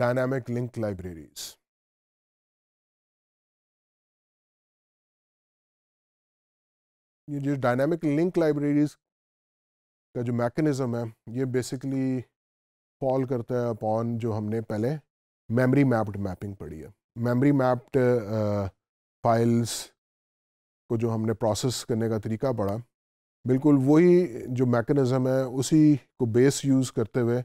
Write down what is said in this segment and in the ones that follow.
dynamic link libraries. ये जो dynamic link libraries का जो मैकेनिज़्म है ये बेसिकली फॉल करता है अपॉन जो हमने पहले मेमोरी मैप्ड मैपिंग पढ़ी है मेमोरी मैप्ड फाइल्स को जो हमने प्रोसेस करने का तरीका पढ़ा बिल्कुल वही जो मैकेनिज़्म है उसी को बेस यूज़ करते हुए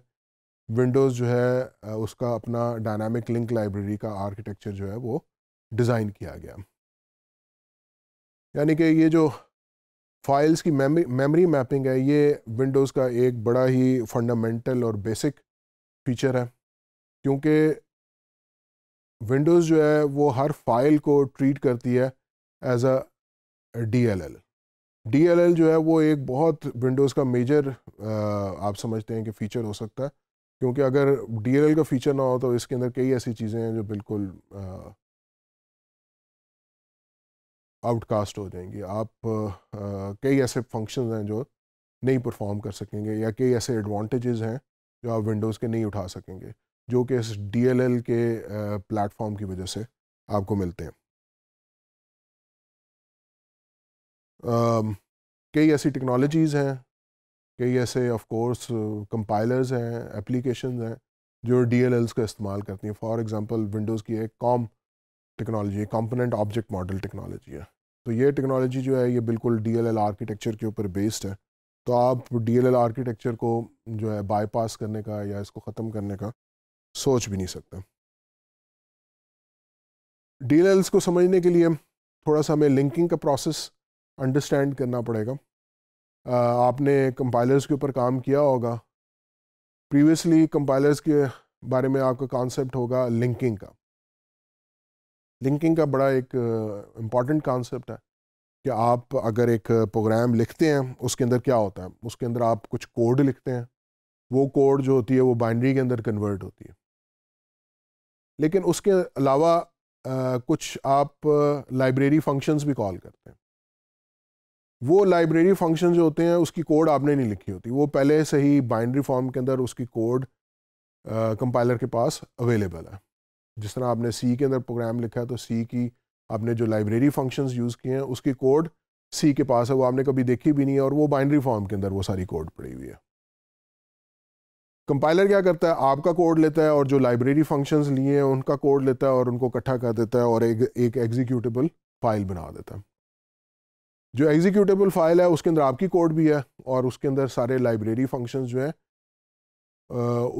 विंडोज़ जो है उसका अपना डायनामिक लिंक लाइब्रेरी का आर्किटेक्चर जो है वो डिज़ाइन किया गया यानी कि ये जो फाइल्स की मेमोरी मैपिंग है ये विंडोज़ का एक बड़ा ही फंडामेंटल और बेसिक फीचर है क्योंकि विंडोज़ जो है वो हर फाइल को ट्रीट करती है as a D L L D L L जो है वो एक बहुत विंडोज़ का मेजर आप समझते हैं कि फ़ीचर हो सकता है क्योंकि अगर डी का फीचर ना हो तो इसके अंदर कई ऐसी चीज़ें हैं जो बिल्कुल आउटकास्ट हो जाएंगी आप कई ऐसे फंक्शन हैं जो नहीं परफॉर्म कर सकेंगे या कई ऐसे एडवांटेजेस हैं जो आप विंडोज़ के नहीं उठा सकेंगे जो कि इस डी के प्लेटफॉर्म की वजह से आपको मिलते हैं कई ऐसी टेक्नोलॉजीज़ हैं कई ऐसे ऑफ कोर्स कंपाइलर्स हैं एप्लीकेशन हैं जो डी एल एल्स का इस्तेमाल करती हैं फॉर एग्ज़ाम्पल विंडोज़ की एक COM technology component object model technology है तो ये टेक्नोलॉजी जो है ये बिल्कुल डी एल एल आर्किटेक्चर के ऊपर बेस्ड है तो आप डी एल एल आर्किटेक्चर को जो है बाईपास करने का या इसको ख़त्म करने का सोच भी नहीं सकते डी एल एल्स को समझने के लिए थोड़ा सा हमें लिंकिंग का प्रोसेस अंडरस्टैंड करना पड़ेगा आपने कंपाइलर्स के ऊपर काम किया होगा प्रीवियसली कंपाइलर्स के बारे में आपका कॉन्सेप्ट होगा लिंकिंग का लिंकिंग का बड़ा एक इम्पॉर्टेंट कॉन्सेप्ट है कि आप अगर एक प्रोग्राम लिखते हैं उसके अंदर क्या होता है उसके अंदर आप कुछ कोड लिखते हैं वो कोड जो होती है वो बाइंड्री के अंदर कन्वर्ट होती है लेकिन उसके अलावा कुछ आप लाइब्रेरी फंक्शंस भी कॉल करते हैं वो लाइब्रेरी फंक्शन जो होते हैं उसकी कोड आपने नहीं लिखी होती वो पहले से ही बाइंड्री फॉर्म के अंदर उसकी कोड कंपाइलर के पास अवेलेबल है जिस तरह आपने सी के अंदर प्रोग्राम लिखा है तो सी की आपने जो लाइब्रेरी फंक्शंस यूज़ किए हैं उसकी कोड सी के पास है वो आपने कभी देखी भी नहीं है और वो बाइंड्री फॉर्म के अंदर वो सारी कोड पड़ी हुई है कंपाइलर क्या करता है आपका कोड लेता है और जो लाइब्रेरी फंक्शंस लिए हैं उनका कोड लेता है और उनको इकट्ठा कर देता है और एक एक एग्जीक्यूटेबल फाइल बना देता है जो एग्जीक्यूटेबल फाइल है उसके अंदर आपकी कोड भी है और उसके अंदर सारे लाइब्रेरी फंक्शन जो हैं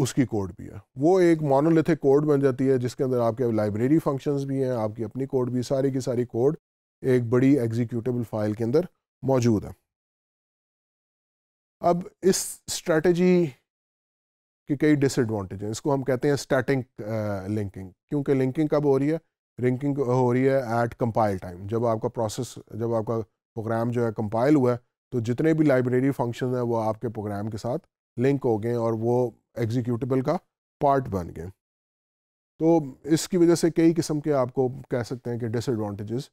उसकी कोड भी है वो एक मोनोलिथिक कोड बन जाती है जिसके अंदर आपके लाइब्रेरी फंक्शंस भी हैं आपकी अपनी कोड भी सारी की सारी कोड एक बड़ी एग्जीक्यूटेबल फाइल के अंदर मौजूद है अब इस स्ट्रेटजी के कई डिसएडवांटेज हैं इसको हम कहते हैं स्टैटिक लिंकिंग क्योंकि लिंकिंग कब हो रही है लिंकिंग हो रही है एट कंपाइल टाइम जब आपका प्रोसेस जब आपका प्रोग्राम जो है कंपाइल हुआ है तो जितने भी लाइब्रेरी फंक्शन हैं वो आपके प्रोग्राम के साथ लिंक हो गए और वो एग्जीक्यूटिबल का पार्ट बन गए तो इसकी वजह से कई किस्म के आपको कह सकते हैं कि डिसएडवांटेजेस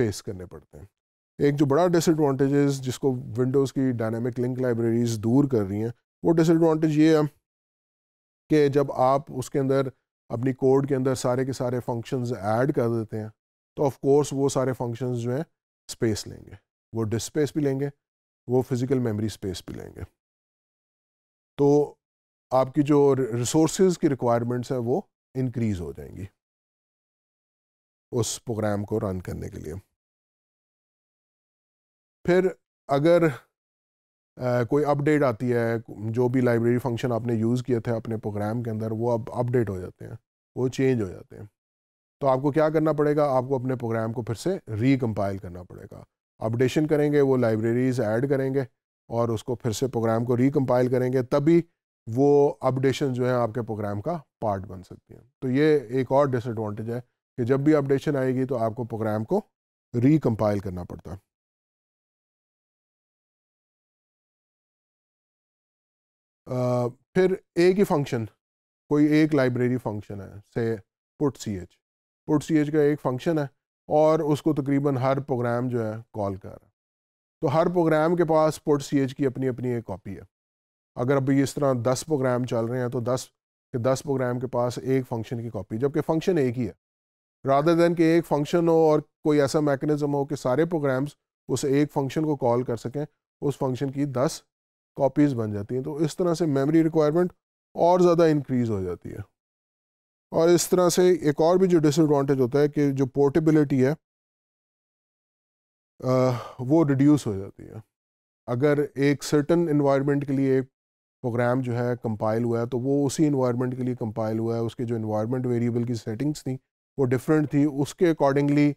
फेस करने पड़ते हैं एक जो बड़ा डिसएडवांटेजेस जिसको विंडोज़ की डायनेमिक लिंक लाइब्रेरीज दूर कर रही हैं वो डिसएडवांटेज ये है कि जब आप उसके अंदर अपनी कोड के अंदर सारे के सारे फंक्शंस ऐड कर देते हैं तो ऑफ कोर्स वो सारे फंक्शंस जो हैं स्पेस लेंगे वो डिस्क स्पेस भी लेंगे वो फिज़िकल मेमोरी स्पेस भी लेंगे तो आपकी जो रिसोर्स की रिक्वायरमेंट्स हैं वो इनक्रीज़ हो जाएंगी उस प्रोग्राम को रन करने के लिए फिर अगर आ, कोई अपडेट आती है जो भी लाइब्रेरी फंक्शन आपने यूज़ किए थे अपने प्रोग्राम के अंदर वो अब अपडेट हो जाते हैं वो चेंज हो जाते हैं तो आपको क्या करना पड़ेगा आपको अपने प्रोग्राम को फिर से रिकम्पाइल करना पड़ेगा अपडेशन करेंगे वो लाइब्रेरीज ऐड करेंगे और उसको फिर से प्रोग्राम को रिकम्पाइल करेंगे तभी वो अपडेशन जो है आपके प्रोग्राम का पार्ट बन सकती हैं तो ये एक और डिसएडवांटेज है कि जब भी अपडेशन आएगी तो आपको प्रोग्राम को रिकम्पाइल करना पड़ता है फिर एक ही फंक्शन कोई एक लाइब्रेरी फंक्शन है से put C H put C का एक फंक्शन है और उसको तकरीबन हर प्रोग्राम जो है कॉल कर रहा है तो हर प्रोग्राम के पास पुट सी की अपनी अपनी एक कॉपी है अगर अभी इस तरह दस प्रोग्राम चल रहे हैं तो दस के दस प्रोग्राम के पास एक फंक्शन की कॉपी जबकि फंक्शन एक ही है राधर देन के एक फंक्शन हो और कोई ऐसा मैकेनिज़म हो कि सारे प्रोग्राम्स उस एक फंक्शन को कॉल कर सकें उस फंक्शन की दस कॉपीज़ बन जाती हैं तो इस तरह से मेमोरी रिक्वायरमेंट और ज़्यादा इंक्रीज़ हो जाती है और इस तरह से एक और भी जो डिसएडवांटेज होता है कि जो पोर्टेबिलिटी है आ, वो रिड्यूस हो जाती है अगर एक सर्टन इन्वायरमेंट के लिए एक प्रोग्राम जो है कंपाइल हुआ है तो वो उसी इन्वायरमेंट के लिए कंपाइल हुआ है उसके जो इन्वायरमेंट वेरिएबल की सेटिंग्स थी वो डिफरेंट थी उसके अकॉर्डिंगली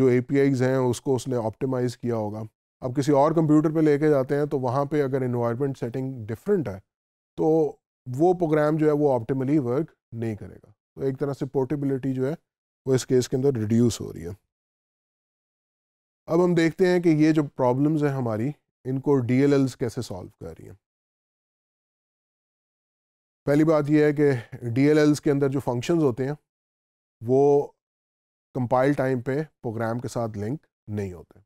जो ए हैं उसको उसने ऑप्टिमाइज़ किया होगा अब किसी और कंप्यूटर पे लेके जाते हैं तो वहाँ पे अगर इन्वायरमेंट सेटिंग डिफरेंट है तो वो प्रोग्राम जो है वो ऑप्टिमली वर्क नहीं करेगा तो एक तरह से पोर्टेबिलिटी जो है वो इस केस के अंदर रिड्यूस हो रही है अब हम देखते हैं कि ये जो प्रॉब्लम्स हैं हमारी इनको डी कैसे सॉल्व कर रही हैं पहली बात यह है कि डी के अंदर जो फंक्शंस होते हैं वो कंपाइल टाइम पे प्रोग्राम के साथ लिंक नहीं होते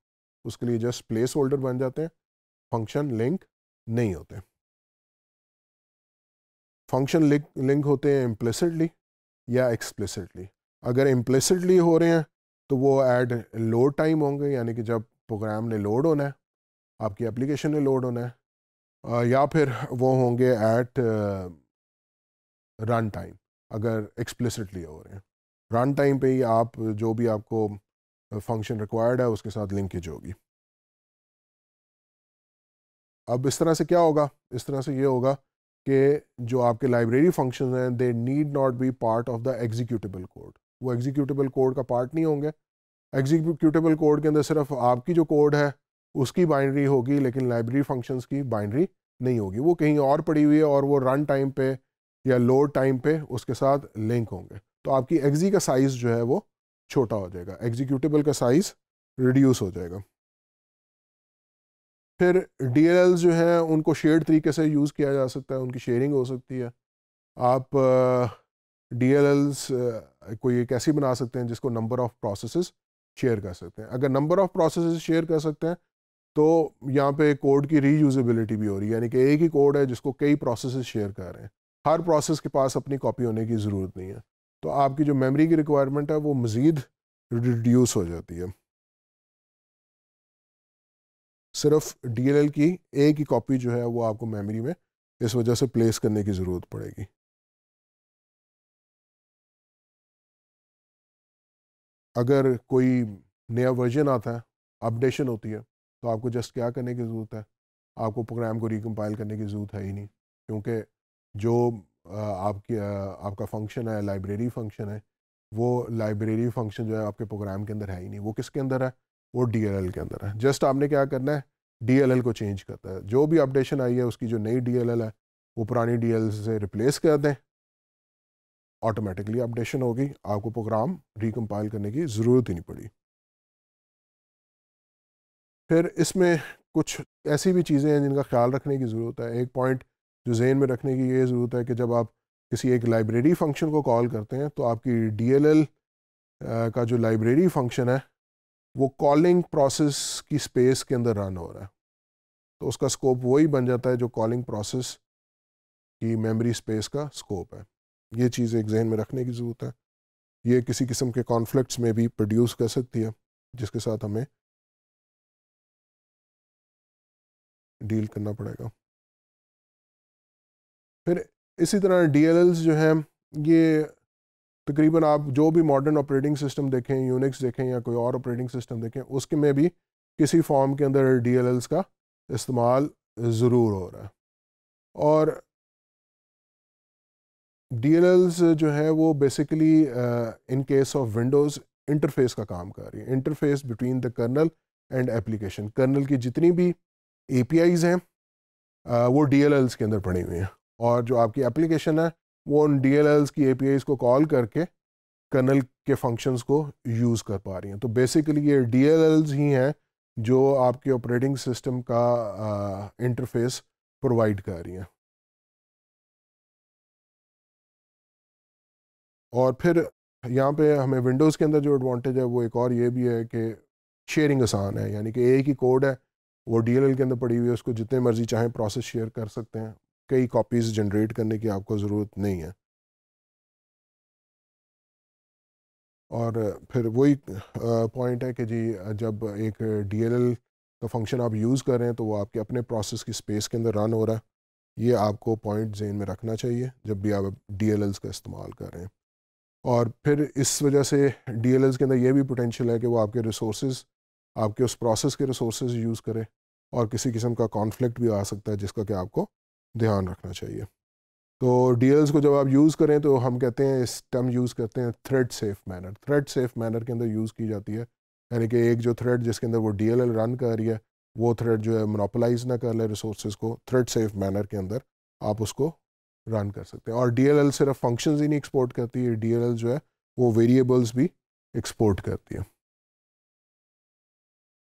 उसके लिए जस्ट प्लेस होल्डर बन जाते हैं फंक्शन लिंक नहीं होते फंक्शन लिंक होते हैं इम्प्लिसिटली या एक्सप्लिसिटली अगर इम्प्लिसिटली हो रहे हैं तो वो ऐड लोड टाइम होंगे यानी कि जब प्रोग्राम ने लोड होना है आपकी एप्लीकेशन ने लोड होना है या फिर वो होंगे एट रन टाइम अगर एक्सप्लिसिटली हो रहे हैं रन टाइम पे ही आप जो भी आपको फंक्शन रिक्वायर्ड है उसके साथ लिंकेज होगी अब इस तरह से क्या होगा इस तरह से ये होगा कि जो आपके लाइब्रेरी फंक्शन हैं they need not be part of the executable code वो एग्जीक्यूटिबल कोड का पार्ट नहीं होंगे एग्जीक्यूटिबल कोड के अंदर सिर्फ आपकी जो कोड है उसकी बाइंड्री होगी लेकिन लाइब्रेरी फंक्शंस की बाइंड्री नहीं होगी वो कहीं और पड़ी हुई है और वो रन टाइम पे या लोड टाइम पे उसके साथ लिंक होंगे तो आपकी एग्जी का साइज़ जो है वो छोटा हो जाएगा एग्जीक्यूटिबल का साइज़ रिड्यूस हो जाएगा फिर डी जो हैं उनको शेयर तरीके से यूज़ किया जा सकता है उनकी शेयरिंग हो सकती है आप डी uh, uh, को एक ऐसी बना सकते हैं जिसको नंबर ऑफ़ प्रोसेस शेयर कर सकते हैं अगर नंबर ऑफ़ प्रोसेस शेयर कर सकते हैं तो यहाँ पे कोड की रीयूजेबिलिटी भी हो रही है यानी कि एक ही कोड है जिसको कई प्रोसेस शेयर कर रहे हैं हर प्रोसेस के पास अपनी कॉपी होने की ज़रूरत नहीं है तो आपकी जो मेमोरी की रिक्वायरमेंट है वो मज़ीद रिड्यूस हो जाती है सिर्फ डी की एक ही कॉपी जो है वो आपको मेमोरी में इस वजह से प्लेस करने की ज़रूरत पड़ेगी अगर कोई नया वर्जन आता है अपडेशन होती है तो आपको जस्ट क्या करने की ज़रूरत है आपको प्रोग्राम को रिकम्पाइल करने की ज़रूरत है ही नहीं क्योंकि जो आपकी आपका फंक्शन है लाइब्रेरी फंक्शन है वो लाइब्रेरी फंक्शन जो है आपके प्रोग्राम के अंदर है ही नहीं वो किसके अंदर है वो डी के अंदर है जस्ट आपने क्या करना है डीएलएल को चेंज करता है जो भी अपडेशन आई है उसकी जो नई डीएलएल है वो पुरानी डीएल से रिप्लेस कर दें ऑटोमेटिकली अपडेशन होगी आपको प्रोग्राम रिकम्पाइल करने की ज़रूरत ही नहीं पड़ी फिर इसमें कुछ ऐसी भी चीज़ें हैं जिनका ख्याल रखने की ज़रूरत है एक पॉइंट जो जेन में रखने की ये ज़रूरत है कि जब आप किसी एक लाइब्रेरी फंक्शन को कॉल करते हैं तो आपकी डी का जो लाइब्रेरी फंक्शन है वो कॉलिंग प्रोसेस की स्पेस के अंदर रन हो रहा है तो उसका स्कोप वही बन जाता है जो कॉलिंग प्रोसेस की मेमोरी स्पेस का स्कोप है ये चीज़ एक जहन में रखने की ज़रूरत है ये किसी किस्म के कॉन्फ्लिक्ट्स में भी प्रोड्यूस कर सकती है जिसके साथ हमें डील करना पड़ेगा फिर इसी तरह डी जो हैं ये तकरीबन आप जो भी मॉडर्न ऑपरेटिंग सिस्टम देखें यूनिक्स देखें या कोई और ऑपरेटिंग सिस्टम देखें उसके में भी किसी फॉर्म के अंदर डी का इस्तेमाल ज़रूर हो रहा है और डी जो हैं वो basically in case of Windows interface का काम कर रही है interface between the kernel and application kernel की जितनी भी ए हैं uh, वो डी के अंदर पड़ी हुई हैं और जो आपकी एप्लीकेशन है वो उन डी की ए को कॉल करके कर्नल के फंक्शंस को यूज़ कर पा रही हैं तो बेसिकली ये डी ही हैं जो आपके ऑपरेटिंग सिस्टम का इंटरफेस प्रोवाइड कर रही हैं और फिर यहाँ पे हमें विंडोज़ के अंदर जो एडवांटेज है वो एक और ये भी है कि शेयरिंग आसान है यानी कि एक ही कोड है वो डी के अंदर पड़ी हुई है उसको जितने मर्ज़ी चाहें प्रोसेस शेयर कर सकते हैं कई कॉपीज़ जनरेट करने की आपको ज़रूरत नहीं है और फिर वही पॉइंट है कि जी जब एक डीएलएल का फंक्शन आप यूज़ कर रहे हैं तो वो आपके अपने प्रोसेस की स्पेस के अंदर रन हो रहा है ये आपको पॉइंट जेन में रखना चाहिए जब भी आप डी का इस्तेमाल कर रहे हैं और फिर इस वजह से डी के अंदर ये भी पोटेंशियल है कि वो आपके रिसोर्स आपके उस प्रोसेस के रिसोर्स यूज़ करें और किसी किस्म का कॉन्फ्लिक्ट भी आ सकता है जिसका कि आपको ध्यान रखना चाहिए तो डी को जब आप यूज़ करें तो हम कहते हैं इस टर्म यूज़ करते हैं thread safe manner thread safe manner के अंदर यूज़ की जाती है यानी कि एक जो थ्रेड जिसके अंदर वो डी रन कर रही है वो थ्रेड जो है मोनोपलाइज ना कर ले रिसोर्स को थ्रेड सेफ मैनर के अंदर आप उसको रन कर सकते हैं और डी सिर्फ फंक्शन ही नहीं एक्सपोर्ट करती है डी जो है वो वेरिएबल्स भी एक्सपोर्ट करती है